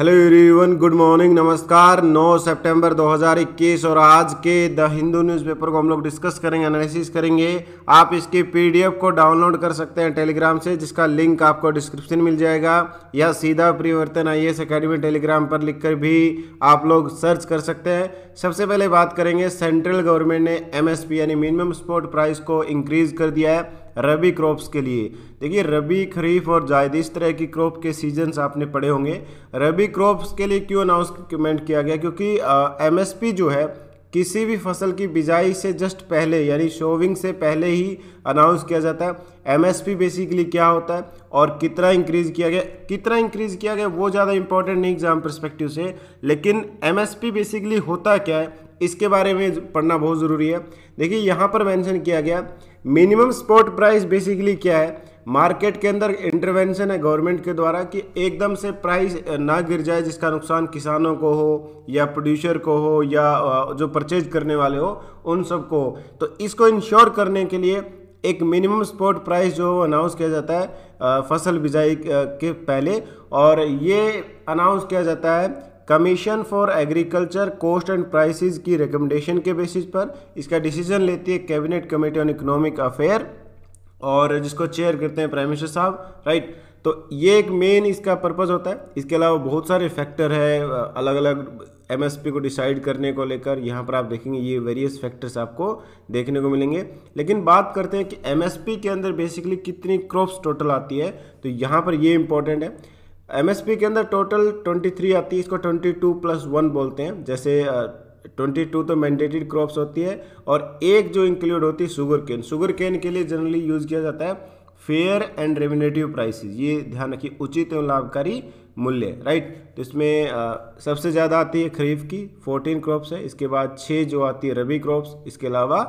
Hello everyone good morning नमस्कार 9 सितंबर 2021 और आज के द हिंदू न्यूज़पेपर को हम लोग डिस्कस करेंगे एनालिसिस करेंगे आप इसके पीडीएफ को डाउनलोड कर सकते हैं टेलीग्राम से जिसका लिंक आपको डिस्क्रिप्शन मिल जाएगा या सीधा परिवर्तन आई एस अकेडमी टेलीग्राम पर लिखकर भी आप लोग सर्च कर सकते हैं सबसे पहले बात करेंगे सेंट्रल गवर्नमेंट ने एम यानी मिनिमम स्पोर्ट प्राइस को इंक्रीज़ कर दिया है रबी क्रॉप्स के लिए देखिए रबी खरीफ और जायद इस तरह की क्रॉप के सीजन्स आपने पढ़े होंगे रबी क्रॉप्स के लिए क्यों अनाउंसमेंट किया गया क्योंकि एमएसपी जो है किसी भी फसल की बिजाई से जस्ट पहले यानी शोविंग से पहले ही अनाउंस किया जाता है एमएसपी बेसिकली क्या होता है और कितना इंक्रीज़ किया गया कितना इंक्रीज़ किया गया वो ज़्यादा इंपॉर्टेंट नहीं एग्ज़ाम परस्पेक्टिव से लेकिन एमएसपी बेसिकली होता क्या है इसके बारे में पढ़ना बहुत ज़रूरी है देखिए यहाँ पर मैंशन किया गया मिनिमम स्पॉट प्राइस बेसिकली क्या है मार्केट के अंदर इंटरवेंशन है गवर्नमेंट के द्वारा कि एकदम से प्राइस ना गिर जाए जिसका नुकसान किसानों को हो या प्रोड्यूसर को हो या जो परचेज करने वाले हो उन सबको हो तो इसको इंश्योर करने के लिए एक मिनिमम स्पॉट प्राइस जो अनाउंस किया जाता है फसल बिजाई के पहले और ये अनाउंस किया जाता है commission for agriculture cost and prices की रिकमेंडेशन के बेसिस पर इसका डिसीजन लेती है cabinet committee on economic affair और जिसको चेयर करते हैं प्राइम मिनिस्टर साहब राइट तो ये एक मेन इसका पर्पज़ होता है इसके अलावा बहुत सारे फैक्टर है अलग अलग एमएसपी को डिसाइड करने को लेकर यहाँ पर आप देखेंगे ये वेरियस फैक्टर्स आपको देखने को मिलेंगे लेकिन बात करते हैं कि एमएसपी के अंदर बेसिकली कितनी क्रॉप्स टोटल आती है तो यहाँ पर ये इंपॉर्टेंट है एमएसपी के अंदर टोटल 23 आती है इसको 22 प्लस वन बोलते हैं जैसे ट्वेंटी टू तो मैंडेटेड क्रॉप्स होती है और एक जो इंक्लूड होती है शुगर केन शुगर केन के लिए जनरली यूज किया जाता है फेयर एंड रेमिनेटिव प्राइसेस ये ध्यान रखिए उचित एवं लाभकारी मूल्य राइट तो इसमें सबसे ज़्यादा आती है खरीफ की फोर्टीन क्रॉप्स है इसके बाद छः जो आती है रबी क्रॉप्स इसके अलावा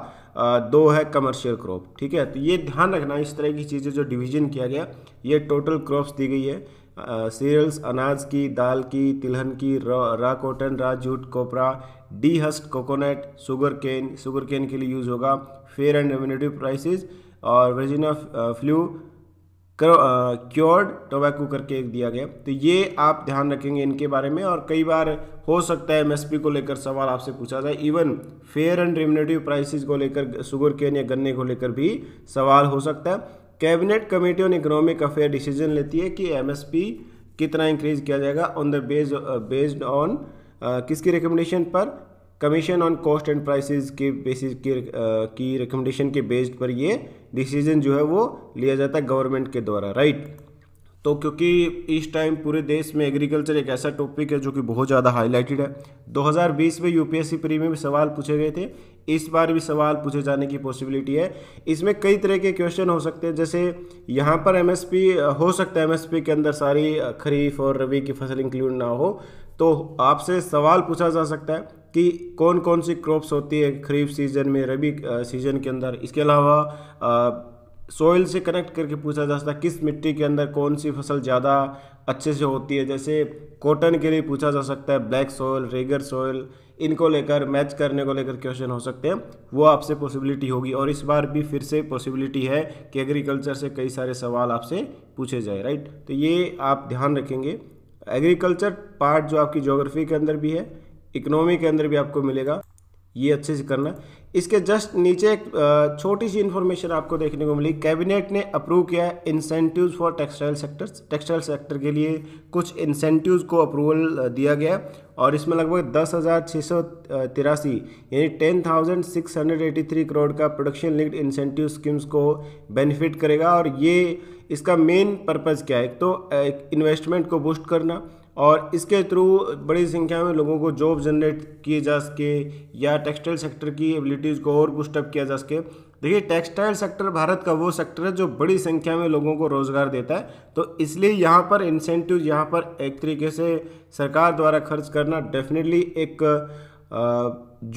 दो है कमर्शियल क्रॉप ठीक है तो ये ध्यान रखना इस तरह की चीज़ें जो डिवीजन किया गया ये टोटल क्रॉप्स दी गई है सीरियल्स अनाज की दाल की तिलहन की raw cotton raw jute copra dehusked coconut sugarcane sugarcane के लिए यूज़ होगा फेयर एंड रेमिनेटिव प्राइसेस और वर्जिना फ्लू क्योर्ड टोबैको करके एक दिया गया तो ये आप ध्यान रखेंगे इनके बारे में और कई बार हो सकता है एमएसपी को लेकर सवाल आपसे पूछा जाए even fair and remunerative prices को लेकर शुगर केन या गन्ने को लेकर भी सवाल हो सकता है cabinet committee on economic affair decision लेती है कि एमएसपी कितना इंक्रीज किया जाएगा on the based based on किसकी रिकमेंडेशन पर commission on cost and prices के बेसिस के uh, की रिकमेंडेशन के बेस्ड पर ये डिसीजन जो है वो लिया जाता है गवर्नमेंट के द्वारा राइट तो क्योंकि इस टाइम पूरे देश में एग्रीकल्चर एक ऐसा टॉपिक है जो कि बहुत ज़्यादा हाईलाइटेड है 2020 में यूपीएससी प्री में भी सवाल पूछे गए थे इस बार भी सवाल पूछे जाने की पॉसिबिलिटी है इसमें कई तरह के क्वेश्चन हो सकते हैं जैसे यहाँ पर एमएसपी हो सकता है एमएसपी के अंदर सारी खरीफ और रबी की फसल इंक्लूड ना हो तो आपसे सवाल पूछा जा सकता है कि कौन कौन सी क्रॉप्स होती है खरीफ सीजन में रबी सीजन के अंदर इसके अलावा सॉइल से कनेक्ट करके पूछा जा सकता है किस मिट्टी के अंदर कौन सी फसल ज़्यादा अच्छे से होती है जैसे कॉटन के लिए पूछा जा सकता है ब्लैक सॉइल रेगर सॉइल इनको लेकर मैच करने को लेकर क्वेश्चन हो सकते हैं वो आपसे पॉसिबिलिटी होगी और इस बार भी फिर से पॉसिबिलिटी है कि एग्रीकल्चर से कई सारे सवाल आपसे पूछे जाए राइट तो ये आप ध्यान रखेंगे एग्रीकल्चर पार्ट जो आपकी ज्योग्राफी के अंदर भी है इकोनॉमी के अंदर भी आपको मिलेगा ये अच्छे से करना इसके जस्ट नीचे एक छोटी सी इन्फॉर्मेशन आपको देखने को मिली कैबिनेट ने अप्रूव किया है incentives for textile sectors textile sector के लिए कुछ इंसेंटिव्स को अप्रूवल दिया गया और इसमें लगभग दस हज़ार छः सौ तिरासी यानी ten thousand six hundred eighty three crore का प्रोडक्शन लिंक्ड इंसेंटिव स्कीम्स को बेनिफिट करेगा और ये इसका मेन पर्पज़ क्या है तो इन्वेस्टमेंट को बूस्ट करना और इसके थ्रू बड़ी संख्या में लोगों को जॉब जनरेट किए जा सके या टेक्सटाइल सेक्टर की एबिलिटीज़ को और पुस्टअप किया जा सके देखिए टेक्सटाइल सेक्टर भारत का वो सेक्टर है जो बड़ी संख्या में लोगों को रोज़गार देता है तो इसलिए यहाँ पर इंसेंटिव यहाँ पर एक तरीके से सरकार द्वारा खर्च करना डेफिनेटली एक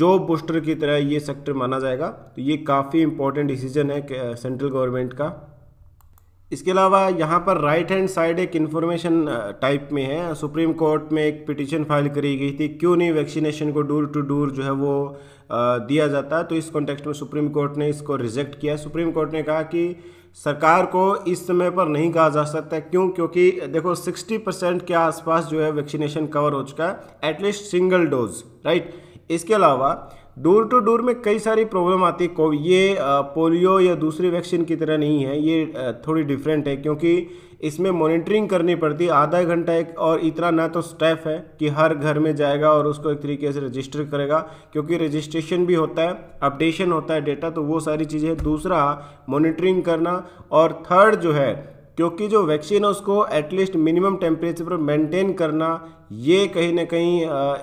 जॉब बूस्टर की तरह ये सेक्टर माना जाएगा तो ये काफ़ी इंपॉर्टेंट डिसीजन है सेंट्रल गवर्नमेंट का इसके अलावा यहाँ पर राइट हैंड साइड एक इन्फॉर्मेशन टाइप में है सुप्रीम कोर्ट में एक पिटिशन फाइल करी गई थी क्यों नहीं वैक्सीनेशन को डोर टू डोर जो है वो दिया जाता है तो इस कॉन्टेक्स्ट में सुप्रीम कोर्ट ने इसको रिजेक्ट किया सुप्रीम कोर्ट ने कहा कि सरकार को इस समय पर नहीं कहा जा सकता क्यों क्योंकि देखो 60 परसेंट के आसपास जो है वैक्सीनेशन कवर हो चुका है एटलीस्ट सिंगल डोज राइट इसके अलावा डोर टू डोर में कई सारी प्रॉब्लम आती है कोविड ये पोलियो या दूसरी वैक्सीन की तरह नहीं है ये थोड़ी डिफरेंट है क्योंकि इसमें मॉनिटरिंग करनी पड़ती है आधा घंटा एक और इतना ना तो स्टेफ है कि हर घर में जाएगा और उसको एक तरीके से रजिस्टर करेगा क्योंकि रजिस्ट्रेशन भी होता है अपडेशन होता है डेटा तो वो सारी चीज़ें दूसरा मॉनिटरिंग करना और थर्ड जो है क्योंकि जो वैक्सीन है उसको एटलीस्ट मिनिमम टेम्परेचर पर मेंटेन करना ये कहीं ना कहीं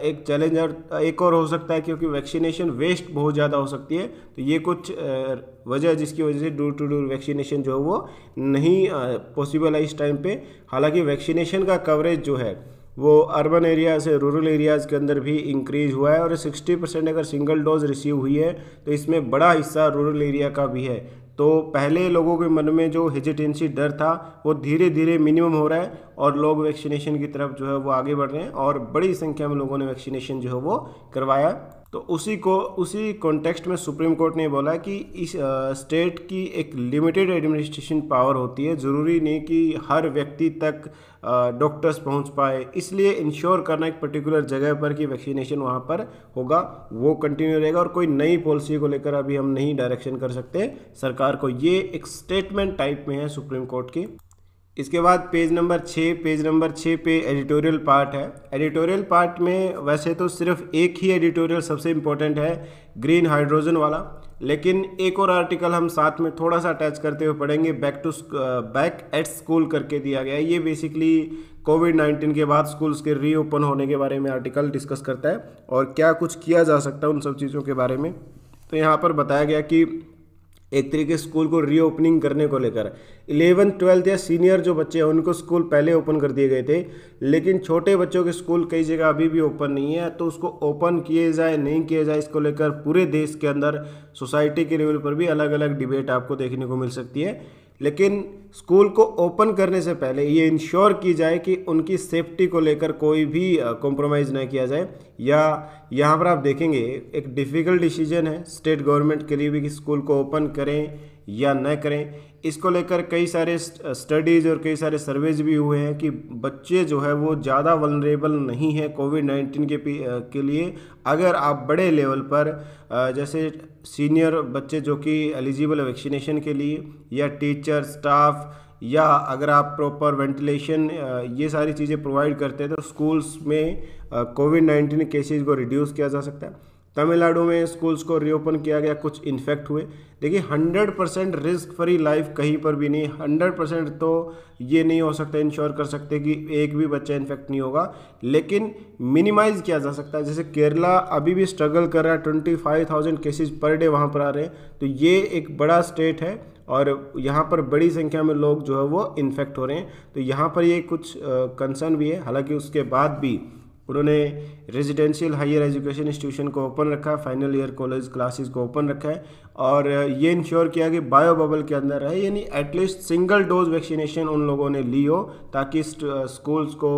एक चैलेंज और एक और हो सकता है क्योंकि वैक्सीनेशन वेस्ट बहुत ज़्यादा हो सकती है तो ये कुछ वजह जिसकी वजह से डोर टू डोर वैक्सीनेशन जो है वो नहीं पॉसिबल है इस टाइम पे हालांकि वैक्सीनेशन का कवरेज जो है वो अर्बन एरिया से रूरल एरियाज़ के अंदर भी इंक्रीज हुआ है और 60 परसेंट अगर सिंगल डोज रिसीव हुई है तो इसमें बड़ा हिस्सा रूरल एरिया का भी है तो पहले लोगों के मन में जो हेजिटेंसी डर था वो धीरे धीरे मिनिमम हो रहा है और लोग वैक्सीनेशन की तरफ जो है वो आगे बढ़ रहे हैं और बड़ी संख्या में लोगों ने वैक्सीनेशन जो है वो करवाया तो उसी को उसी कॉन्टेक्स्ट में सुप्रीम कोर्ट ने बोला कि इस स्टेट की एक लिमिटेड एडमिनिस्ट्रेशन पावर होती है ज़रूरी नहीं कि हर व्यक्ति तक डॉक्टर्स पहुंच पाए इसलिए इंश्योर करना एक पर्टिकुलर जगह पर कि वैक्सीनेशन वहां पर होगा वो कंटिन्यू रहेगा और कोई नई पॉलिसी को लेकर अभी हम नहीं डायरेक्शन कर सकते सरकार को ये एक स्टेटमेंट टाइप में है सुप्रीम कोर्ट की इसके बाद पेज नंबर छः पेज नंबर छः पे एडिटोरियल पार्ट है एडिटोरियल पार्ट में वैसे तो सिर्फ एक ही एडिटोरियल सबसे इम्पोर्टेंट है ग्रीन हाइड्रोजन वाला लेकिन एक और आर्टिकल हम साथ में थोड़ा सा अटैच करते हुए पढ़ेंगे back to back at school करके दिया गया है ये बेसिकली कोविड नाइन्टीन के बाद स्कूल्स के रीओपन होने के बारे में आर्टिकल डिस्कस करता है और क्या कुछ किया जा सकता है उन सब चीज़ों के बारे में तो यहाँ पर बताया गया कि एक तरीके स्कूल को रीओपनिंग करने को लेकर इलेवन ट्वेल्थ या सीनियर जो बच्चे हैं उनको स्कूल पहले ओपन कर दिए गए थे लेकिन छोटे बच्चों के स्कूल कई जगह अभी भी ओपन नहीं है तो उसको ओपन किए जाए नहीं किए जाए इसको लेकर पूरे देश के अंदर सोसाइटी के लेवल पर भी अलग अलग डिबेट आपको देखने को मिल सकती है लेकिन स्कूल को ओपन करने से पहले ये इंश्योर की जाए कि उनकी सेफ्टी को लेकर कोई भी कॉम्प्रोमाइज़ ना किया जाए या यहाँ पर आप देखेंगे एक डिफ़िकल्ट डिसीजन है स्टेट गवर्नमेंट के लिए भी कि स्कूल को ओपन करें या न करें इसको लेकर कई सारे स्टडीज़ और कई सारे सर्वेज भी हुए हैं कि बच्चे जो है वो ज़्यादा वनरेबल नहीं है कोविड नाइन्टीन के के लिए अगर आप बड़े लेवल पर जैसे सीनियर बच्चे जो कि एलिजिबल वैक्सीनेशन के लिए या टीचर स्टाफ या अगर आप प्रॉपर वेंटिलेशन ये सारी चीज़ें प्रोवाइड करते हैं तो स्कूल्स में कोविड नाइन्टीन केसेज़ को रिड्यूस किया जा सकता है तमिलनाडु में स्कूल्स को रीओपन किया गया कुछ इन्फेक्ट हुए देखिए 100 परसेंट रिस्क फ्री लाइफ कहीं पर भी नहीं 100 परसेंट तो ये नहीं हो सकता इंश्योर कर सकते कि एक भी बच्चा इन्फेक्ट नहीं होगा लेकिन मिनिमाइज किया जा सकता है जैसे केरला अभी भी स्ट्रगल कर रहा है twenty five thousand cases per day वहाँ पर आ रहे हैं तो ये एक बड़ा स्टेट है और यहाँ पर बड़ी संख्या में लोग जो है वो इन्फेक्ट हो रहे हैं तो यहाँ पर ये कुछ कंसर्न भी है हालांकि उसके बाद भी उन्होंने रेजिडेंशियल हायर एजुकेशन इंस्टीट्यूशन को ओपन रखा है फाइनल ईयर कॉलेज क्लासेस को ओपन रखा है और ये इंश्योर किया कि बायो बबल के अंदर रहे यानी एटलीस्ट सिंगल डोज वैक्सीनेशन उन लोगों ने ली हो ताकि स्कूल्स को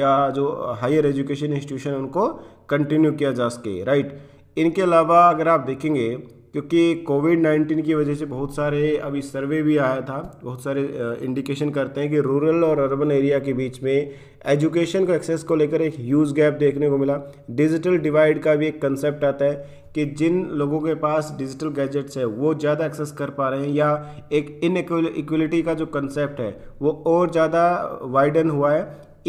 या जो हायर एजुकेशन इंस्टीट्यूशन उनको कंटिन्यू किया जा सके राइट इनके अलावा अगर आप देखेंगे क्योंकि कोविड नाइन्टीन की वजह से बहुत सारे अभी सर्वे भी आया था बहुत सारे इंडिकेशन करते हैं कि रूरल और अर्बन एरिया के बीच में एजुकेशन को एक्सेस को लेकर एक ह्यूज गैप देखने को मिला डिजिटल डिवाइड का भी एक कंसेप्ट आता है कि जिन लोगों के पास डिजिटल गैजेट्स है वो ज़्यादा एक्सेस कर पा रहे हैं या एक इनइक्वलिटी का जो कंसेप्ट है वो और ज़्यादा वाइडन हुआ है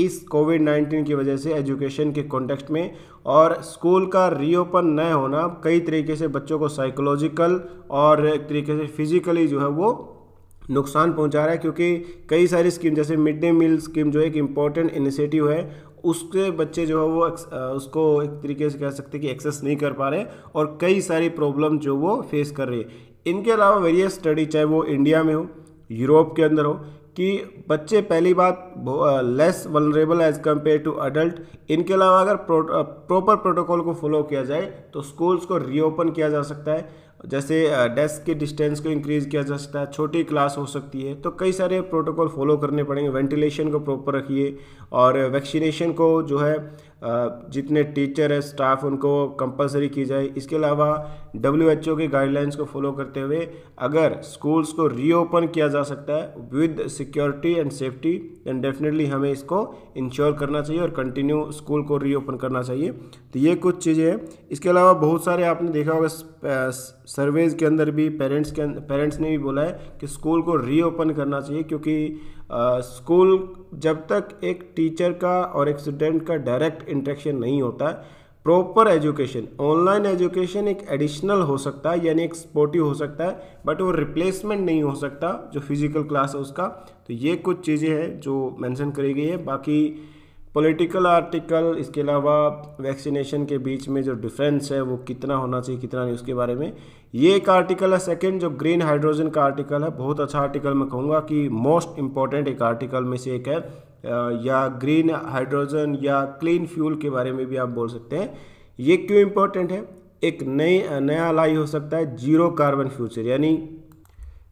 इस कोविड 19 की वजह से एजुकेशन के कॉन्टेक्स्ट में और स्कूल का रीओपन न होना कई तरीके से बच्चों को साइकोलॉजिकल और एक तरीके से फिजिकली जो है वो नुकसान पहुंचा रहा है क्योंकि कई सारी स्कीम जैसे मिड डे मील स्कीम जो एक इम्पॉर्टेंट इनिशिएटिव है उसके बच्चे जो है वो उसको एक तरीके से कह सकते हैं कि एक्सेस नहीं कर पा रहे और कई सारी प्रॉब्लम जो वो फेस कर रही है इनके अलावा वेरियस स्टडी चाहे वो इंडिया में हो यूरोप के अंदर हो कि बच्चे पहली बात less vulnerable age compare to adult इनके अलावा अगर प्रॉपर प्रोटोकॉल को फॉलो किया जाए तो स्कूल्स को रीओपन किया जा सकता है जैसे डेस्क के डिस्टेंस को इंक्रीज किया जा सकता है छोटी क्लास हो सकती है तो कई सारे प्रोटोकॉल फॉलो करने पड़ेंगे वेंटिलेशन को प्रॉपर रखिए और वैक्सीनेशन को जो है जितने टीचर है स्टाफ उनको कंपलसरी की जाए इसके अलावा डब्ल्यू एच ओ के गाइडलाइंस को फॉलो करते हुए अगर स्कूल्स को रीओपन किया जा सकता है with security and safety than definitely हमें इसको इंश्योर करना चाहिए और कंटिन्यू स्कूल को रीओपन करना चाहिए तो ये कुछ चीज़ें हैं इसके अलावा बहुत सारे आपने देखा होगा सर्वेज के अंदर भी पेरेंट्स के पेरेंट्स अं-, ने भी बोला है कि स्कूल को रीओपन करना चाहिए क्योंकि स्कूल जब तक एक टीचर का और एक स्टूडेंट का डायरेक्ट इंट्रेक्शन नहीं होता प्रॉपर एजुकेशन ऑनलाइन एजुकेशन एक एडिशनल हो सकता है यानी एक स्पोर्टिव हो सकता है बट वो रिप्लेसमेंट नहीं हो सकता जो फिजिकल क्लास है उसका तो ये कुछ चीज़ें हैं जो मेंशन करी गई है बाकी पॉलिटिकल आर्टिकल इसके अलावा वैक्सीनेशन के बीच में जो डिफरेंस है वो कितना होना चाहिए कितना नहीं उसके बारे में ये एक आर्टिकल है सेकंड जो ग्रीन हाइड्रोजन का आर्टिकल है बहुत अच्छा आर्टिकल मैं कहूँगा कि मोस्ट इम्पॉर्टेंट एक आर्टिकल में से एक है या ग्रीन हाइड्रोजन या क्लीन फ्यूल के बारे में भी आप बोल सकते हैं ये क्यों इम्पोर्टेंट है एक नई नया लाई हो सकता है जीरो कार्बन फ्यूचर यानी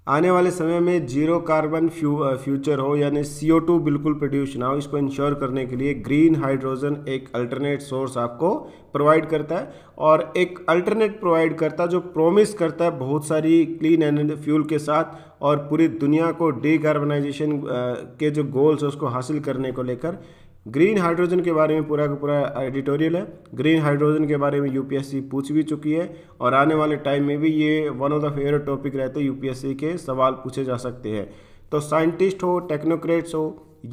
आने वाले समय में जीरो कार्बन फ्यू फ्यूचर हो यानी सी टू बिल्कुल प्रोड्यूस ना हो इसको इंश्योर करने के लिए ग्रीन हाइड्रोजन एक अल्टरनेट सोर्स आपको प्रोवाइड करता है और एक अल्टरनेट प्रोवाइड करता है जो प्रोमिस करता है बहुत सारी क्लीन एनर्जी फ्यूल के साथ और पूरी दुनिया को डी के जो गोल्स उसको हासिल करने को लेकर ग्रीन हाइड्रोजन के बारे में पूरा का पूरा एडिटोरियल है ग्रीन हाइड्रोजन के बारे में यूपीएससी पूछ भी चुकी है और आने वाले टाइम में भी ये one of the favourite topic रहते हैं यूपीएससी के सवाल पूछे जा सकते हैं तो साइंटिस्ट हो टेक्नोक्रेट्स हो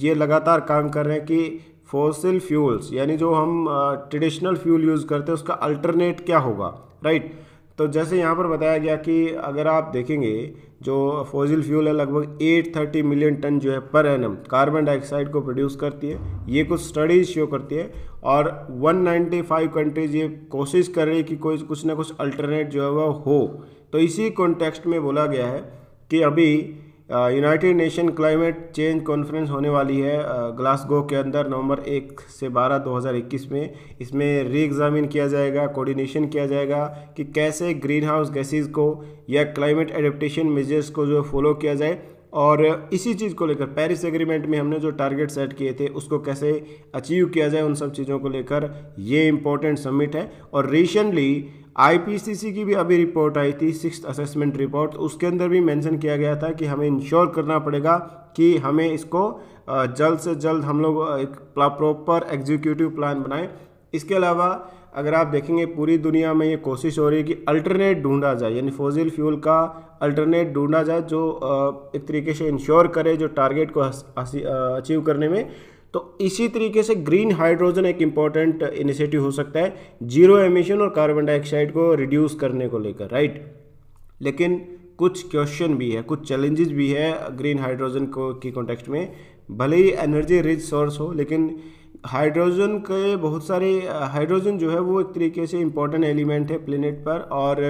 ये लगातार काम कर रहे हैं कि फोसिल फ्यूल्स यानी जो हम ट्रेडिशनल फ्यूल यूज़ करते हैं उसका अल्टरनेट क्या होगा राइट right? तो जैसे यहाँ पर बताया गया कि अगर आप देखेंगे जो फोज़िल फ्यूल है लगभग 830 मिलियन टन जो है पर एनम कार्बन डाइऑक्साइड को प्रोड्यूस करती है ये कुछ स्टडीज शो करती है और 195 कंट्रीज ये कोशिश कर रही है कि कोई कुछ ना कुछ अल्टरनेट जो है वह हो तो इसी कॉन्टेक्स्ट में बोला गया है कि अभी United Nation climate change conference होने वाली है ग्लासगो uh, के अंदर नवंबर एक से बारह 2021 में इसमें री एग्ज़ामिन किया जाएगा कोऑर्डिनेशन किया जाएगा कि कैसे ग्रीन हाउस गैसेज को या क्लाइमेट एडेप्टेशन मेजर्स को जो फॉलो किया जाए और इसी चीज़ को लेकर पेरिस एग्रीमेंट में हमने जो टारगेट सेट किए थे उसको कैसे अचीव किया जाए उन सब चीज़ों को लेकर ये इम्पोर्टेंट समिट है और रिसेंटली आईपीसीसी की भी अभी रिपोर्ट आई थी सिक्स असेसमेंट रिपोर्ट उसके अंदर भी मेंशन किया गया था कि हमें इंश्योर करना पड़ेगा कि हमें इसको जल्द से जल्द हम लोग एक प्रॉपर एग्जीक्यूटिव प्लान बनाएं इसके अलावा अगर आप देखेंगे पूरी दुनिया में ये कोशिश हो रही है कि अल्टरनेट ढूंढा जाए यानी फोजिल फ्यूल का अल्टरनेट ढूंढा जाए जो एक तरीके से इंश्योर करे जो टारगेट को अचीव करने में तो इसी तरीके से ग्रीन हाइड्रोजन एक इम्पॉर्टेंट इनिशिएटिव हो सकता है जीरो एमिशन और कार्बन डाइऑक्साइड को रिड्यूस करने को लेकर राइट लेकिन कुछ क्वेश्चन भी है कुछ चैलेंजेस भी है ग्रीन हाइड्रोजन को की कॉन्टेक्स्ट में भले ही एनर्जी रिच सोर्स हो लेकिन हाइड्रोजन के बहुत सारे हाइड्रोजन जो है वो एक तरीके से इम्पोर्टेंट एलिमेंट है प्लेनेट पर और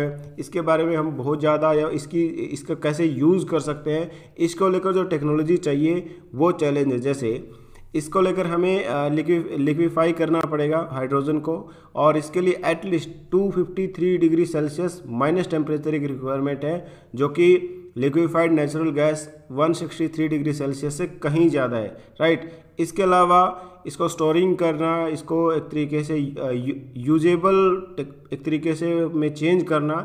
इसके बारे में हम बहुत ज़्यादा या इसकी इसका कैसे यूज़ कर सकते हैं इसको लेकर जो टेक्नोलॉजी चाहिए वो चैलेंज है जैसे इसको लेकर हमें लिक्विफाई करना पड़ेगा हाइड्रोजन को और इसके लिए at least two degree Celsius minus temperature की रिक्वायरमेंट है जो कि liquefied natural gas 163 degree Celsius से कहीं ज़्यादा है राइट इसके अलावा इसको स्टोरिंग करना इसको एक तरीके से यूजेबल एक तरीके से में चेंज करना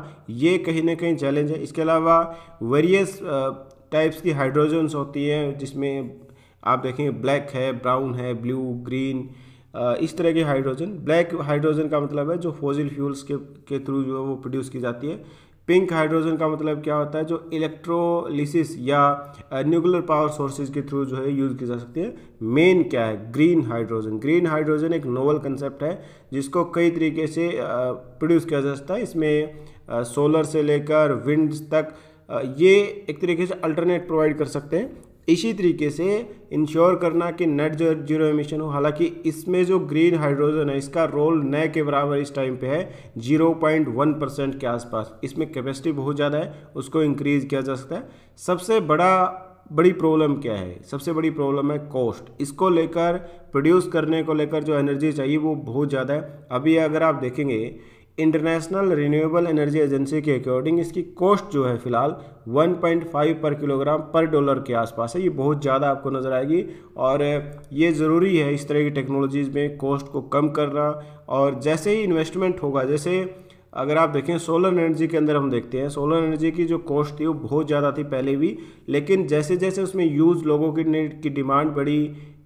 ये कहीं ना कहीं चैलेंज है इसके अलावा वेरियस टाइप्स की हाइड्रोजन्स होती हैं जिसमें आप देखेंगे ब्लैक है ब्राउन है ब्लू ग्रीन इस तरह के हाइड्रोजन ब्लैक हाइड्रोजन का मतलब है जो फोजिल फ्यूल्स के के थ्रू जो है वो प्रोड्यूस की जाती है पिंक हाइड्रोजन का मतलब क्या होता है जो इलेक्ट्रोलिसिस या न्यूक्लियर पावर सोर्सेज के थ्रू जो है यूज़ की जा सकती है मेन क्या है ग्रीन हाइड्रोजन ग्रीन हाइड्रोजन एक नोवल कंसेप्ट है जिसको कई तरीके से प्रोड्यूस किया जा सकता है इसमें सोलर से लेकर विंड तक ये एक तरीके से अल्टरनेट प्रोवाइड कर सकते हैं इसी तरीके से इंश्योर करना कि नेट जो जीरो एमिशन हो हालांकि इसमें जो ग्रीन हाइड्रोजन है इसका रोल नए के बराबर इस टाइम पे है 0.1 परसेंट के आसपास इसमें कैपेसिटी बहुत ज़्यादा है उसको इंक्रीज किया जा सकता है सबसे बड़ा बड़ी प्रॉब्लम क्या है सबसे बड़ी प्रॉब्लम है कॉस्ट इसको लेकर प्रोड्यूस करने को लेकर जो एनर्जी चाहिए वो बहुत ज़्यादा है अभी अगर आप देखेंगे इंटरनेशनल रिन्यूएबल एनर्जी एजेंसी के अकॉर्डिंग इसकी कॉस्ट जो है फिलहाल 1.5 पर किलोग्राम पर डॉलर के आसपास है ये बहुत ज़्यादा आपको नज़र आएगी और ये ज़रूरी है इस तरह की टेक्नोलॉजीज़ में कॉस्ट को कम करना और जैसे ही इन्वेस्टमेंट होगा जैसे अगर आप देखें सोलर एनर्जी के अंदर हम देखते हैं सोलर एनर्जी की जो कॉस्ट थी वो बहुत ज़्यादा थी पहले भी लेकिन जैसे जैसे उसमें यूज़ लोगों की की डिमांड बढ़ी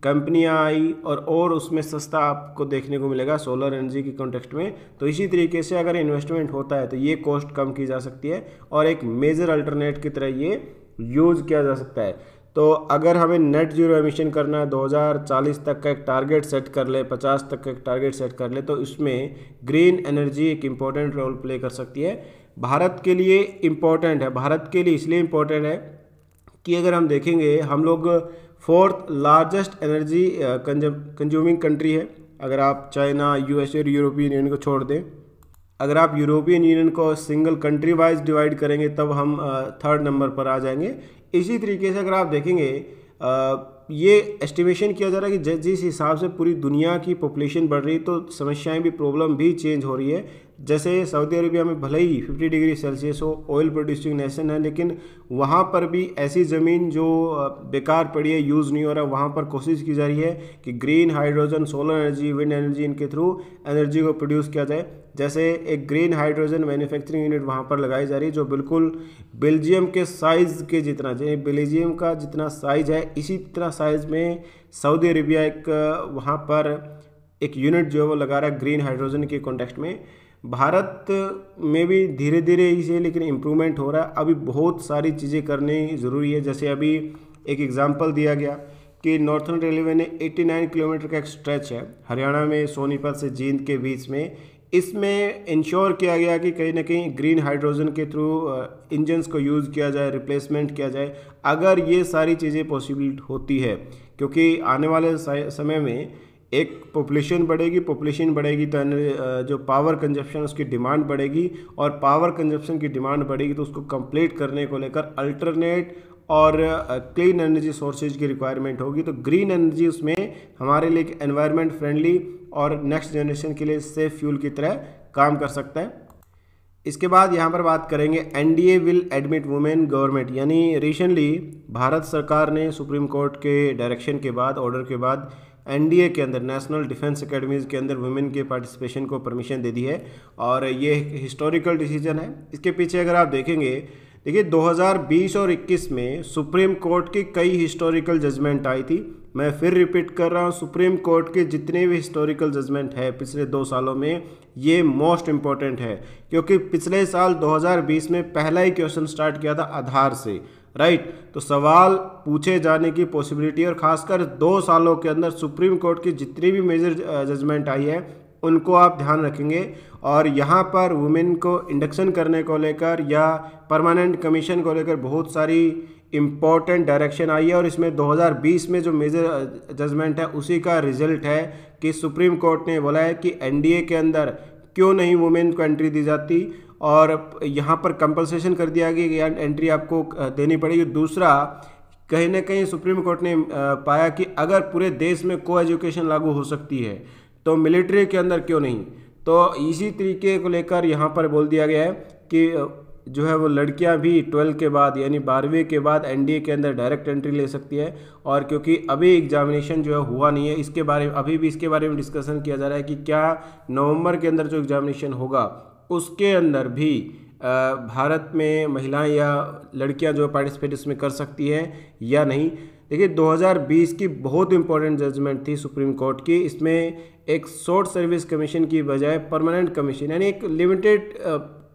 कंपनियाँ आई और और उसमें सस्ता आपको देखने को मिलेगा सोलर एनर्जी के कॉन्टेक्स्ट में तो इसी तरीके से अगर इन्वेस्टमेंट होता है तो ये कॉस्ट कम की जा सकती है और एक मेजर अल्टरनेट की तरह ये यूज़ किया जा सकता है तो अगर हमें नेट जीरो एमिशन करना है 2040 तक का एक टारगेट सेट कर ले 50 तक का एक टारगेट सेट कर ले तो इसमें ग्रीन एनर्जी एक इम्पॉर्टेंट रोल प्ले कर सकती है भारत के लिए इम्पॉर्टेंट है भारत के लिए इसलिए इम्पॉर्टेंट है कि अगर हम देखेंगे हम लोग fourth largest energy consuming country है अगर आप चाइना यूएसए और यूरोपियन यूनियन को छोड़ दें अगर आप यूरोपियन यूनियन को सिंगल कंट्री वाइज डिवाइड करेंगे तब हम थर्ड नंबर पर आ जाएंगे इसी तरीके से अगर आप देखेंगे ये एस्टिमेशन किया जा रहा है कि जिस हिसाब से पूरी दुनिया की पॉपुलेशन बढ़ रही है तो समस्याएं भी प्रॉब्लम भी चेंज हो रही है जैसे सऊदी अरेबिया में भले ही 50 डिग्री सेल्सियस हो ऑयल प्रोड्यूसिंग नेशन है लेकिन वहाँ पर भी ऐसी ज़मीन जो बेकार पड़ी है यूज़ नहीं हो रहा वहाँ पर कोशिश की जा रही है कि green hydrogen solar energy wind energy इनके थ्रू एनर्जी को प्रोड्यूस किया जाए जैसे एक ग्रीन हाइड्रोजन मैन्युफैक्चरिंग यूनिट वहाँ पर लगाई जा रही है जो बिल्कुल बेल्जियम के साइज़ के जितना बेल्जियम का जितना साइज़ है इसी तरह साइज़ में सऊदी अरेबिया एक वहाँ पर एक यूनिट जो है वो लगा रहा है ग्रीन हाइड्रोजन के कॉन्टेक्स्ट में भारत में भी धीरे धीरे इसे लेकिन इम्प्रूवमेंट हो रहा है अभी बहुत सारी चीज़ें करनी ज़रूरी है जैसे अभी एक एग्जाम्पल दिया गया कि नॉर्थन रेलवे ने 89 किलोमीटर का एक स्ट्रेच है हरियाणा में सोनीपत से जींद के बीच में इसमें इंश्योर किया गया कि कहीं ना कहीं ग्रीन हाइड्रोजन के थ्रू इंजन्स uh, को यूज़ किया जाए रिप्लेसमेंट किया जाए अगर ये सारी चीज़ें पॉसिबल होती है क्योंकि आने वाले समय में एक पॉपुलेशन बढ़ेगी पॉपुलेशन बढ़ेगी तो जो पावर कंजप्शन उसकी डिमांड बढ़ेगी और पावर कंजप्शन की डिमांड बढ़ेगी तो उसको कंप्लीट करने को लेकर अल्टरनेट और क्लीन एनर्जी सोर्सेज की रिक्वायरमेंट होगी तो ग्रीन एनर्जी उसमें हमारे लिए एनवायरमेंट फ्रेंडली और नेक्स्ट जनरेशन के लिए सेफ फ्यूल की तरह काम कर सकता है इसके बाद यहाँ पर बात करेंगे NDA will admit women government यानी रिसेंटली भारत सरकार ने सुप्रीम कोर्ट के डायरेक्शन के बाद ऑर्डर के बाद एनडीए के अंदर नेशनल डिफेंस अकेडमीज़ के अंदर वुमेन के पार्टिसिपेशन को परमिशन दे दी है और ये हिस्टोरिकल डिसीजन है इसके पीछे अगर आप देखेंगे देखिए 2020 और 21 में सुप्रीम कोर्ट की कई हिस्टोरिकल जजमेंट आई थी मैं फिर रिपीट कर रहा हूँ सुप्रीम कोर्ट के जितने भी हिस्टोरिकल जजमेंट है पिछले दो सालों में ये मोस्ट इम्पॉर्टेंट है क्योंकि पिछले साल 2020 में पहला ही क्वेश्चन स्टार्ट किया था आधार से राइट तो सवाल पूछे जाने की पॉसिबिलिटी और खासकर दो सालों के अंदर सुप्रीम कोर्ट की जितनी भी मेजर जजमेंट आई है उनको आप ध्यान रखेंगे और यहाँ पर वुमेन को इंडक्शन करने को लेकर या परमानेंट कमीशन को लेकर बहुत सारी इम्पॉर्टेंट डायरेक्शन आई है और इसमें 2020 में जो मेजर जजमेंट है उसी का रिजल्ट है कि सुप्रीम कोर्ट ने बोला है कि एनडीए के अंदर क्यों नहीं वुमेन को एंट्री दी जाती और यहाँ पर कंपनसेशन कर दिया गया कि एंट्री आपको देनी पड़ेगी दूसरा कहीं ना कहीं सुप्रीम कोर्ट ने पाया कि अगर पूरे देश में को एजुकेशन लागू हो सकती है तो मिलिट्री के अंदर क्यों नहीं तो इसी तरीके को लेकर यहाँ पर बोल दिया गया है कि जो है वो लड़कियाँ भी ट्वेल्थ के बाद यानी बारहवीं के बाद एन के अंदर डायरेक्ट एंट्री ले सकती है और क्योंकि अभी एग्जामिनेशन जो है हुआ नहीं है इसके बारे में अभी भी इसके बारे में डिस्कशन किया जा रहा है कि क्या नवंबर के अंदर जो एग्जामिनेशन होगा उसके अंदर भी भारत में महिलाएं या लड़कियां जो पार्टिसिपेट इसमें कर सकती हैं या नहीं देखिए 2020 की बहुत इंपॉर्टेंट जजमेंट थी सुप्रीम कोर्ट की इसमें एक शॉर्ट सर्विस कमीशन की बजाय परमानेंट कमीशन यानी एक लिमिटेड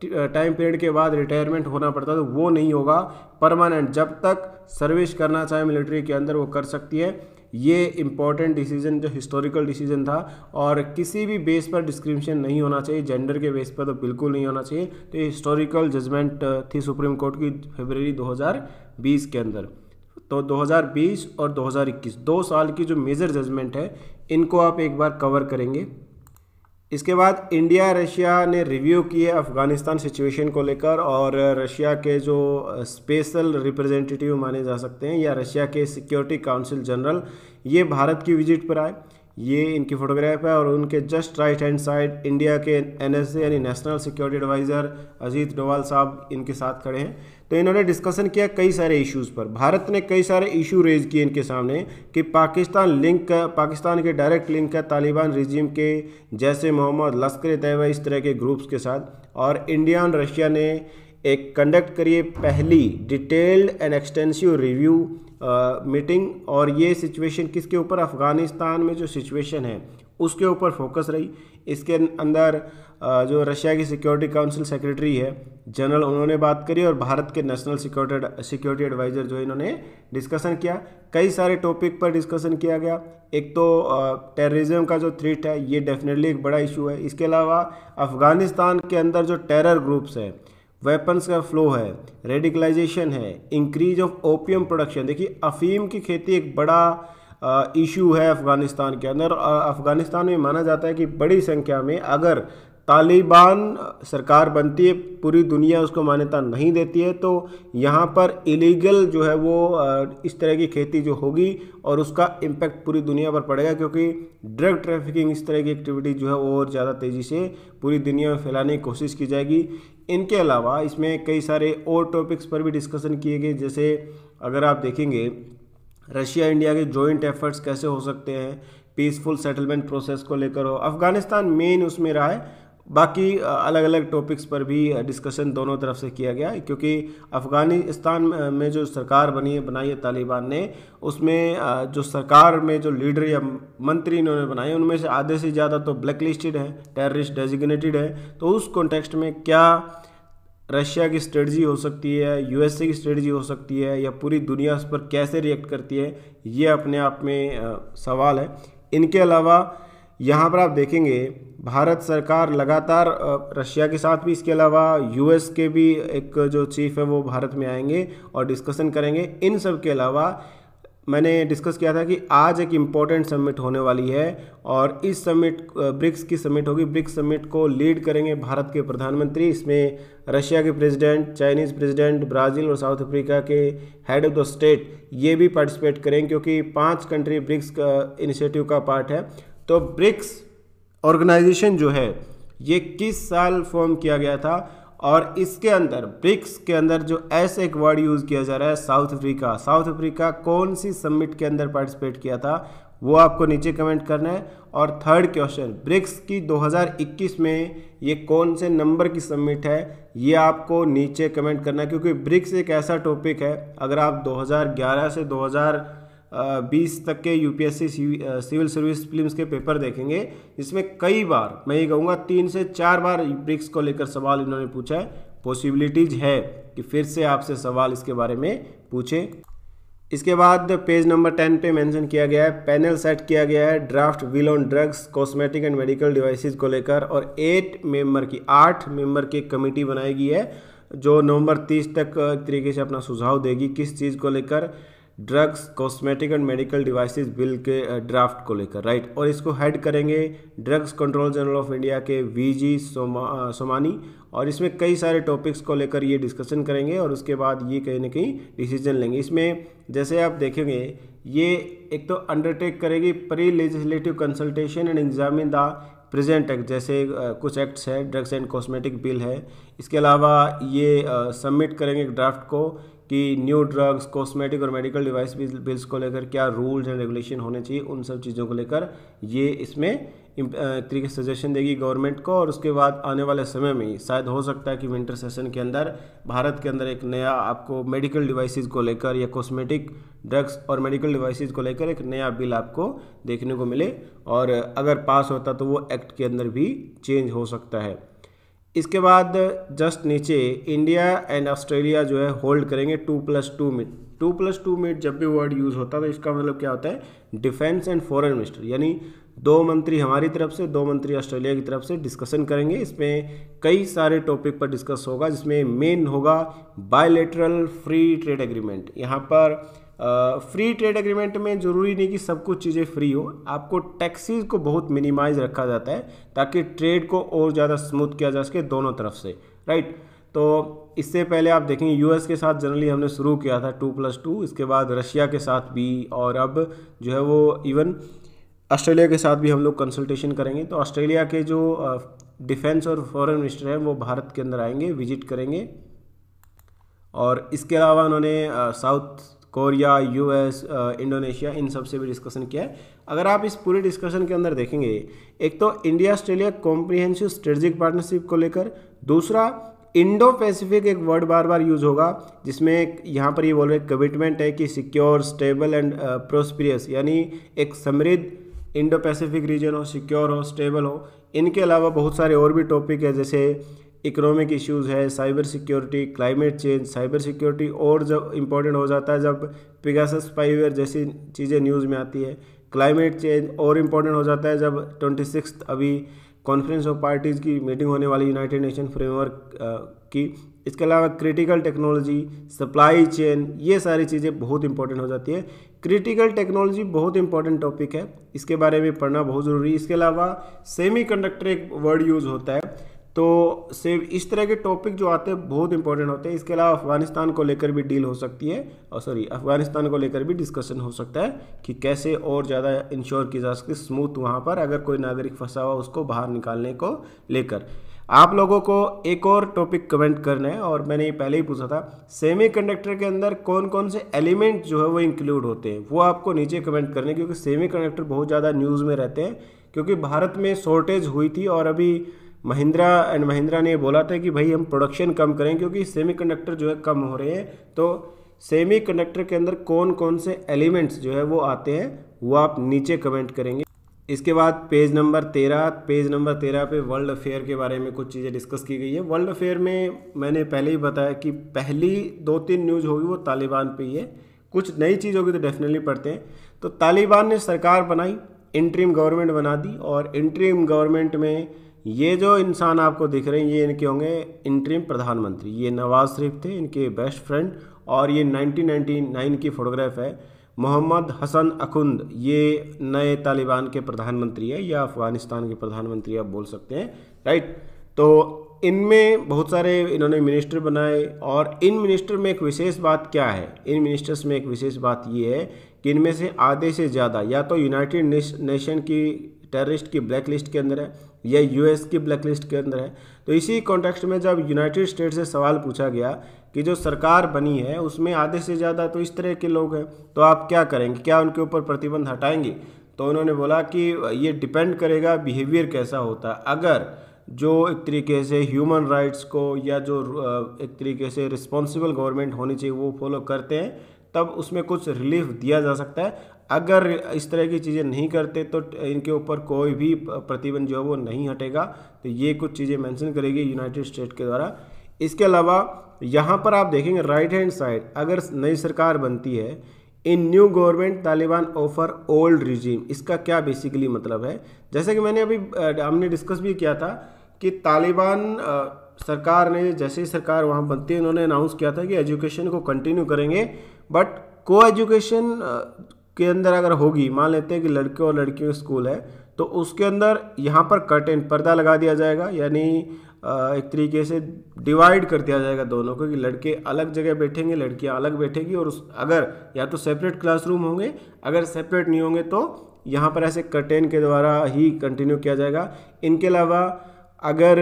टाइम पीरियड के बाद रिटायरमेंट होना पड़ता तो वो नहीं होगा परमानेंट जब तक सर्विस करना चाहे मिलिट्री के अंदर वो कर सकती है ये इंपॉर्टेंट डिसीजन जो हिस्टोरिकल डिसीजन था और किसी भी बेस पर डिस्क्रिमिनेशन नहीं होना चाहिए जेंडर के बेस पर तो बिल्कुल नहीं होना चाहिए तो ये हिस्टोरिकल जजमेंट थी सुप्रीम कोर्ट की फेबररी 2020 के अंदर तो 2020 और 2021 दो साल की जो मेजर जजमेंट है इनको आप एक बार कवर करेंगे इसके बाद इंडिया रशिया ने रिव्यू किए अफ़गानिस्तान सिचुएशन को लेकर और रशिया के जो स्पेशल रिप्रेजेंटेटिव माने जा सकते हैं या रशिया के सिक्योरिटी काउंसिल जनरल ये भारत की विजिट पर आए ये इनकी फ़ोटोग्राफ है और उनके just right hand side India के एनएसए यानी national security adviser Ajit Doval साहब इनके साथ खड़े हैं तो इन्होंने डिस्कशन किया कई सारे इश्यूज़ पर भारत ने कई सारे इशू रेज किए इनके सामने कि पाकिस्तान लिंक पाकिस्तान के डायरेक्ट लिंक है तालिबान रिजीम के जैसे मोहम्मद लश्कर तैयबा इस तरह के ग्रुप्स के साथ और इंडिया और रशिया ने एक कंडक्ट करिए पहली detailed and extensive review meeting और ये सिचुएशन किसके ऊपर अफ़गानिस्तान में जो सिचुएशन है उसके ऊपर फोकस रही इसके अंदर uh, जो रशिया की सिक्योरिटी काउंसिल सेक्रेटरी है जनरल उन्होंने बात करी और भारत के नेशनल सिक्योरिटी सिक्योरिटी एडवाइज़र जो इन्होंने डिस्कशन किया कई सारे टॉपिक पर डिस्कशन किया गया एक तो टेररिज्म uh, का जो थ्रेट है ये डेफिनेटली एक बड़ा इशू है इसके अलावा अफ़गानिस्तान के अंदर जो टेरर ग्रुप्स हैं वेपन्स का फ्लो है रेडिकलाइजेशन है इंक्रीज ऑफ ओपियम प्रोडक्शन देखिए अफीम की खेती एक बड़ा इशू है अफ़गानिस्तान के अंदर अफ़गानिस्तान में माना जाता है कि बड़ी संख्या में अगर तालिबान सरकार बनती है पूरी दुनिया उसको मान्यता नहीं देती है तो यहाँ पर इलीगल जो है वो इस तरह की खेती जो होगी और उसका इम्पैक्ट पूरी दुनिया पर पड़ेगा क्योंकि ड्रग ट्रैफिकिंग इस तरह की एक्टिविटी जो है और ज़्यादा तेज़ी से पूरी दुनिया में फैलाने की कोशिश की जाएगी इनके अलावा इसमें कई सारे और टॉपिक्स पर भी डिस्कशन किए गए जैसे अगर आप देखेंगे रशिया इंडिया के जॉइंट एफर्ट्स कैसे हो सकते हैं पीसफुल सेटलमेंट प्रोसेस को लेकर हो अफगानिस्तान मेन उसमें रहा है बाकी अलग अलग टॉपिक्स पर भी डिस्कशन दोनों तरफ से किया गया क्योंकि अफ़गानिस्तान में जो सरकार बनी है बनाई है तालिबान ने उसमें जो सरकार में जो लीडर या मंत्री इन्होंने बनाए उनमें से आधे से ज़्यादा तो ब्लैक लिस्टेड हैं टेररिस्ट डेजिग्नेटेड हैं तो उस कॉन्टेक्स्ट में क्या रशिया की स्ट्रेटजी हो सकती है यूएसए की स्ट्रेटजी हो सकती है या पूरी दुनिया उस पर कैसे रिएक्ट करती है ये अपने आप में सवाल है इनके अलावा यहाँ पर आप देखेंगे भारत सरकार लगातार रशिया के साथ भी इसके अलावा यूएस के भी एक जो चीफ है वो भारत में आएंगे और डिस्कशन करेंगे इन सब के अलावा मैंने डिस्कस किया था कि आज एक इम्पॉर्टेंट समिट होने वाली है और इस समिट ब्रिक्स की समिट होगी ब्रिक्स समिट को लीड करेंगे भारत के प्रधानमंत्री इसमें रशिया के प्रेसिडेंट चाइनीज़ प्रेसिडेंट ब्राज़ील और साउथ अफ्रीका के हेड ऑफ द स्टेट ये भी पार्टिसिपेट करेंगे क्योंकि पांच कंट्री ब्रिक्स का इनिशिएटिव का पार्ट है तो ब्रिक्स ऑर्गेनाइजेशन जो है ये किस साल फॉर्म किया गया था और इसके अंदर ब्रिक्स के अंदर जो ऐसे एक वर्ड यूज़ किया जा रहा है साउथ अफ्रीका साउथ अफ्रीका कौन सी समिट के अंदर पार्टिसिपेट किया था वो आपको नीचे कमेंट करना है और थर्ड क्वेश्चन ब्रिक्स की 2021 में ये कौन से नंबर की सबमिट है ये आपको नीचे कमेंट करना है क्योंकि ब्रिक्स एक ऐसा टॉपिक है अगर आप 2011 से बीस तक के यूपीएससी सिविल सर्विस फिल्म के पेपर देखेंगे इसमें कई बार मैं ये कहूँगा तीन से चार बार ब्रिक्स को लेकर सवाल इन्होंने पूछा है पॉसिबिलिटीज है कि फिर से आपसे सवाल इसके बारे में पूछे इसके बाद पेज नंबर टेन पे मेंशन किया गया है पैनल सेट किया गया है draft bill on drugs cosmetic and medical devices को लेकर और एट मेंबर की आठ मेंबर की कमेटी बनाई गई है जो नवंबर तीस तक तरीके से अपना सुझाव देगी किस चीज़ को लेकर drugs cosmetic and medical devices bill के ड्राफ्ट को लेकर राइट और इसको हेड करेंगे drugs control general of India के वीजी सोमा सोमानी और इसमें कई सारे टॉपिक्स को लेकर ये डिस्कशन करेंगे और उसके बाद ये कहीं ना कहीं डिसीजन लेंगे इसमें जैसे आप देखेंगे ये एक तो अंडरटेक करेगी pre legislative consultation and examine the present act जैसे कुछ एक्ट्स है ड्रग्स एंड कॉस्मेटिक बिल है इसके अलावा ये सबमिट करेंगे ड्राफ्ट को कि न्यू ड्रग्स कॉस्मेटिक और मेडिकल डिवाइस बिल्स को लेकर क्या रूल्स एंड रेगुलेशन होने चाहिए उन सब चीज़ों को लेकर ये इसमें एक तरीके सजेशन देगी गवर्नमेंट को और उसके बाद आने वाले समय में शायद हो सकता है कि विंटर सेशन के अंदर भारत के अंदर एक नया आपको मेडिकल डिवाइसेस को लेकर या कॉस्मेटिक ड्रग्स और मेडिकल डिवाइसेस को लेकर एक नया बिल आपको देखने को मिले और अगर पास होता तो वो एक्ट के अंदर भी चेंज हो सकता है इसके बाद जस्ट नीचे इंडिया एंड ऑस्ट्रेलिया जो है होल्ड करेंगे two plus two minute two plus two minute जब भी वर्ड यूज़ होता है तो इसका मतलब क्या होता है डिफेंस एंड फॉरेन मिनिस्टर यानी दो मंत्री हमारी तरफ से दो मंत्री ऑस्ट्रेलिया की तरफ से डिस्कशन करेंगे इसमें कई सारे टॉपिक पर डिस्कस होगा जिसमें मेन होगा बायोलेटरल फ्री ट्रेड एग्रीमेंट यहाँ पर फ्री ट्रेड एग्रीमेंट में ज़रूरी नहीं कि सब कुछ चीज़ें फ्री हो आपको टैक्सीज को बहुत मिनिमाइज रखा जाता है ताकि ट्रेड को और ज़्यादा स्मूथ किया जा सके दोनों तरफ से राइट तो इससे पहले आप देखेंगे यूएस के साथ जनरली हमने शुरू किया था टू प्लस टू इसके बाद रशिया के साथ भी और अब जो है वो इवन ऑस्ट्रेलिया के साथ भी हम लोग कंसल्टेशन करेंगे तो ऑस्ट्रेलिया के जो डिफेंस और फॉरेन मिनिस्टर हैं वो भारत के अंदर आएंगे विजिट करेंगे और इसके अलावा उन्होंने साउथ कोरिया यूएस इंडोनेशिया इन सब से भी डिस्कशन किया है अगर आप इस पूरे डिस्कशन के अंदर देखेंगे एक तो India Australia comprehensive strategic partnership को लेकर दूसरा इंडो पैसिफिक एक वर्ड बार बार यूज़ होगा जिसमें यहाँ पर ये बोल रहे कमिटमेंट है कि सिक्योर स्टेबल एंड प्रोस्पीरियस यानी एक समृद्ध इंडो पैसिफिक रीजन हो सिक्योर हो स्टेबल हो इनके अलावा बहुत सारे और भी टॉपिक है जैसे इकोनॉमिक इश्यूज़ है cyber security climate change cyber security और जब इम्पोर्टेंट हो जाता है जब पिगासस स्पाईवेयर जैसी चीज़ें न्यूज़ में आती है क्लाइमेट चेंज और इम्पोर्टेंट हो जाता है जब ट्वेंटी अभी कॉन्फ्रेंस ऑफ पार्टीज़ की मीटिंग होने वाली यूनाइटेड नेशन फ्रेमवर्क की इसके अलावा क्रिटिकल टेक्नोलॉजी सप्लाई चेन ये सारी चीज़ें बहुत इंपॉर्टेंट हो जाती है क्रिटिकल टेक्नोलॉजी बहुत इंपॉर्टेंट टॉपिक है इसके बारे में पढ़ना बहुत ज़रूरी है इसके अलावा सेमीकंडक्टर एक वर्ड यूज़ होता है तो सिर्फ इस तरह के टॉपिक जो आते हैं बहुत इंपॉर्टेंट होते हैं इसके अलावा अफगानिस्तान को लेकर भी डील हो सकती है और सॉरी अफगानिस्तान को लेकर भी डिस्कशन हो सकता है कि कैसे और ज़्यादा इंश्योर की जा सकती स्मूथ वहाँ पर अगर कोई नागरिक फंसा हुआ उसको बाहर निकालने को लेकर आप लोगों को एक और टॉपिक कमेंट करना है और मैंने ये पहले ही पूछा था सेमीकंडक्टर के अंदर कौन कौन से एलिमेंट जो है वो इंक्लूड होते हैं वो आपको नीचे कमेंट करने क्योंकि सेमीकंडक्टर बहुत ज़्यादा न्यूज़ में रहते हैं क्योंकि भारत में शॉर्टेज हुई थी और अभी महिंद्रा एंड महिंद्रा ने बोला था कि भाई हम प्रोडक्शन कम करें क्योंकि सेमीकंडक्टर जो है कम हो रहे हैं तो सेमीकंडक्टर के अंदर कौन कौन से एलिमेंट्स जो है वो आते हैं वो आप नीचे कमेंट करेंगे इसके बाद पेज नंबर तेरह पेज नंबर तेरह पे वर्ल्ड अफेयर के बारे में कुछ चीज़ें डिस्कस की गई है वर्ल्ड अफेयर में मैंने पहले ही बताया कि पहली दो तीन न्यूज़ होगी वो तालिबान पे ही है कुछ नई चीज़ होगी तो डेफिनेटली पढ़ते हैं तो तालिबान ने सरकार बनाई इंट्रीम गवर्नमेंट बना दी और इंट्रीम गवर्नमेंट में ये जो इंसान आपको दिख रहे हैं ये इनके होंगे इंटरिम प्रधानमंत्री ये नवाज शरीफ थे इनके बेस्ट फ्रेंड और ये 1999 की फ़ोटोग्राफ है मोहम्मद हसन अखुंद ये नए तालिबान के प्रधानमंत्री है या अफ़गानिस्तान के प्रधानमंत्री आप बोल सकते हैं राइट तो इनमें बहुत सारे इन्होंने मिनिस्टर बनाए और इन मिनिस्टर में एक विशेष बात क्या है इन मिनिस्टर्स में एक विशेष बात ये है कि इनमें से आधे से ज़्यादा या तो यूनाइटेड नेशन की टेररिस्ट की ब्लैक लिस्ट के अंदर है या यूएस की ब्लैक लिस्ट के अंदर है तो इसी कॉन्टेक्स्ट में जब यूनाइटेड स्टेट से सवाल पूछा गया कि जो सरकार बनी है उसमें आधे से ज़्यादा तो इस तरह के लोग हैं तो आप क्या करेंगे क्या उनके ऊपर प्रतिबंध हटाएंगे तो उन्होंने बोला कि ये डिपेंड करेगा बिहेवियर कैसा होता है अगर जो एक तरीके से ह्यूमन राइट्स को या जो एक तरीके से रिस्पॉन्सिबल गवर्नमेंट होनी चाहिए वो फॉलो करते हैं तब उसमें कुछ रिलीफ दिया जा सकता है अगर इस तरह की चीज़ें नहीं करते तो इनके ऊपर कोई भी प्रतिबंध जो है वो नहीं हटेगा तो ये कुछ चीज़ें मेंशन करेगी यूनाइटेड स्टेट के द्वारा इसके अलावा यहाँ पर आप देखेंगे राइट हैंड साइड अगर नई सरकार बनती है in new government Taliban offer old regime इसका क्या बेसिकली मतलब है जैसे कि मैंने अभी हमने डिस्कस भी किया था कि तालिबान सरकार ने जैसे ही सरकार वहाँ बनती है उन्होंने अनाउंस किया था कि एजुकेशन को कंटिन्यू करेंगे बट को एजुकेशन के अंदर अगर होगी मान लेते हैं कि लड़के और लड़कियों स्कूल है तो उसके अंदर यहाँ पर कर्टेन पर्दा लगा दिया जाएगा यानी एक तरीके से डिवाइड कर दिया जाएगा दोनों को कि लड़के अलग जगह बैठेंगे लड़कियाँ अलग बैठेगी और उस अगर या तो सेपरेट क्लासरूम होंगे अगर सेपरेट नहीं होंगे तो यहाँ पर ऐसे कर्टेन के द्वारा ही कंटिन्यू किया जाएगा इनके अलावा अगर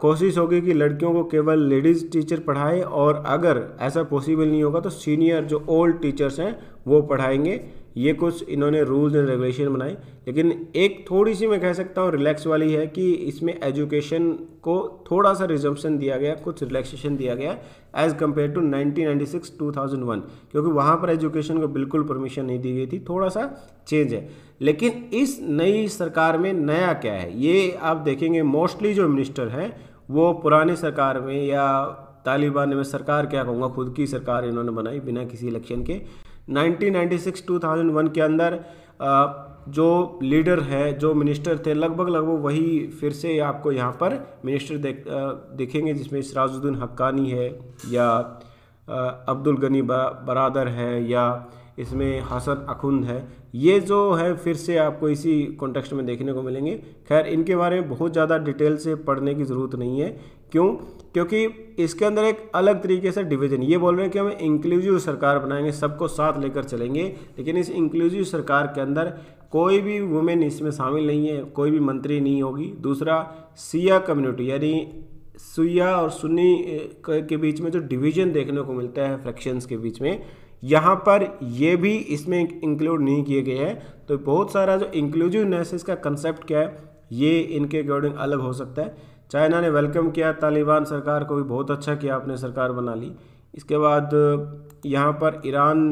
कोशिश होगी कि लड़कियों को केवल लेडीज़ टीचर पढ़ाए और अगर ऐसा पॉसिबल नहीं होगा तो सीनियर जो ओल्ड टीचर्स हैं वो पढ़ाएंगे ये कुछ इन्होंने रूल्स एंड रेगुलेशन बनाए लेकिन एक थोड़ी सी मैं कह सकता हूँ रिलैक्स वाली है कि इसमें एजुकेशन को थोड़ा सा रिजम्पन दिया गया कुछ रिलैक्सेशन दिया गया एज़ कम्पेयर टू 1996 2001 क्योंकि वहाँ पर एजुकेशन को बिल्कुल परमिशन नहीं दी गई थी थोड़ा सा चेंज है लेकिन इस नई सरकार में नया क्या है ये आप देखेंगे मोस्टली जो मिनिस्टर हैं वो पुरानी सरकार में या तालिबान में सरकार क्या कहूँगा खुद की सरकार इन्होंने बनाई बिना किसी इलेक्शन के 1996 2001 के अंदर जो लीडर है जो मिनिस्टर थे लगभग लगभग वही फिर से आपको यहाँ पर मिनिस्टर देख देखेंगे जिसमें सराजुद्दीन हक्कानी है या अब्दुल गनी बरादर है या इसमें हसन अखुंद है ये जो है फिर से आपको इसी कॉन्टेक्स्ट में देखने को मिलेंगे खैर इनके बारे में बहुत ज़्यादा डिटेल से पढ़ने की ज़रूरत नहीं है क्यों क्योंकि इसके अंदर एक अलग तरीके से डिवीजन ये बोल रहे हैं कि हम इंक्लूसिव सरकार बनाएंगे सबको साथ लेकर चलेंगे लेकिन इस इंक्लूसिव सरकार के अंदर कोई भी वुमेन इसमें शामिल नहीं है कोई भी मंत्री नहीं होगी दूसरा सिया कम्युनिटी यानी सुया और सुन्नी के बीच में जो डिवीजन देखने को मिलता है फ्रैक्शंस के बीच में यहाँ पर ये भी इसमें इंक्लूड नहीं किए गए हैं तो बहुत सारा जो इंक्लूसिवनेस इसका कंसेप्ट क्या है ये इनके अकॉर्डिंग अलग हो सकता है चाइना ने वेलकम किया तालिबान सरकार को भी बहुत अच्छा किया आपने सरकार बना ली इसके बाद यहाँ पर ईरान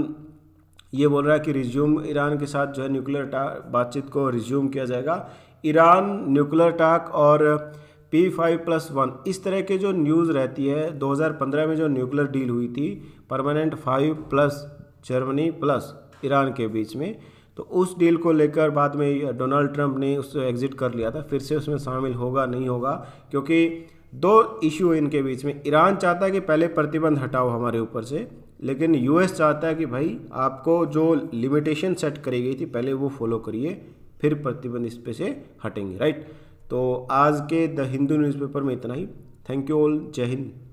ये बोल रहा है कि रिज्यूम ईरान के साथ जो है न्यूक्लियर बातचीत को रिज्यूम किया जाएगा ईरान न्यूक्लियर टाक और पी फाइव प्लस वन इस तरह के जो न्यूज़ रहती है 2015 में जो न्यूक्लियर डील हुई थी permanent five plus Germany plus Iran के बीच में तो उस डील को लेकर बाद में डोनाल्ड ट्रंप ने उससे एग्ज़िट कर लिया था फिर से उसमें शामिल होगा नहीं होगा क्योंकि दो इशू इनके बीच में ईरान चाहता है कि पहले प्रतिबंध हटाओ हमारे ऊपर से लेकिन यूएस चाहता है कि भाई आपको जो लिमिटेशन सेट करी गई थी पहले वो फॉलो करिए फिर प्रतिबंध इस पे से हटेंगे राइट तो आज के द हिंदू न्यूज़पेपर में इतना ही थैंक यू ऑल जय हिंद